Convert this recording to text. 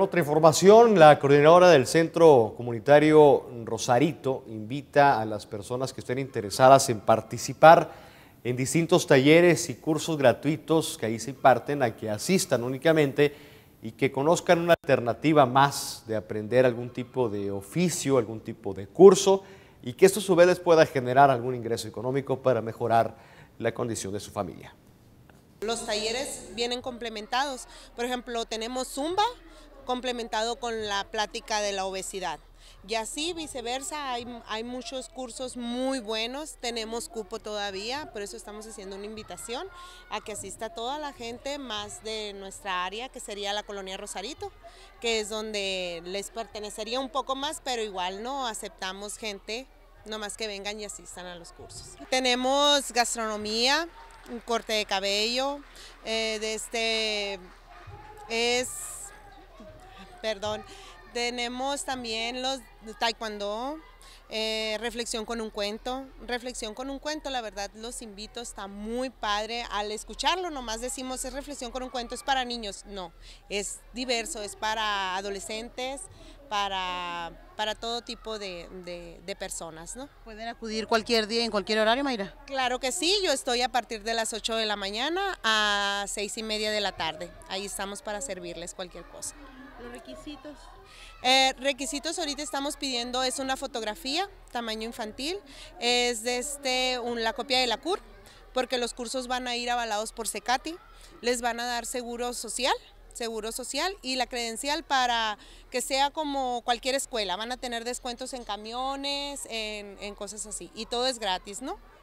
otra información, la coordinadora del Centro Comunitario Rosarito invita a las personas que estén interesadas en participar en distintos talleres y cursos gratuitos que ahí se imparten a que asistan únicamente y que conozcan una alternativa más de aprender algún tipo de oficio, algún tipo de curso y que esto a su vez les pueda generar algún ingreso económico para mejorar la condición de su familia. Los talleres vienen complementados, por ejemplo, tenemos zumba, complementado con la plática de la obesidad. Y así viceversa, hay, muchos cursos muy buenos, tenemos cupo todavía, por eso estamos haciendo una invitación a que asista toda la gente más de nuestra área, que sería la colonia Rosarito, que es donde les pertenecería un poco más, pero igual no aceptamos gente, nomás que vengan y asistan a los cursos. Tenemos gastronomía, un corte de cabello, eh, de este, es perdón. Tenemos también los taekwondo, eh, reflexión con un cuento. Reflexión con un cuento, la verdad los invito, está muy padre. Al escucharlo nomás decimos, es reflexión con un cuento, es para niños. No, es diverso, es para adolescentes, para para todo tipo de, personas. ¿no? ¿Pueden acudir cualquier día, en cualquier horario, Mayra? Claro que sí, yo estoy a partir de las 8 de la mañana a 6 y media de la tarde. Ahí estamos para servirles cualquier cosa. ¿Los requisitos? Eh, requisitos ahorita estamos pidiendo es una fotografía, tamaño infantil, es de este, la copia de la CUR, porque los cursos van a ir avalados por SECATI, les van a dar seguro social, Seguro Social y la credencial para que sea como cualquier escuela. Van a tener descuentos en camiones, en, cosas así. Y todo es gratis, ¿no?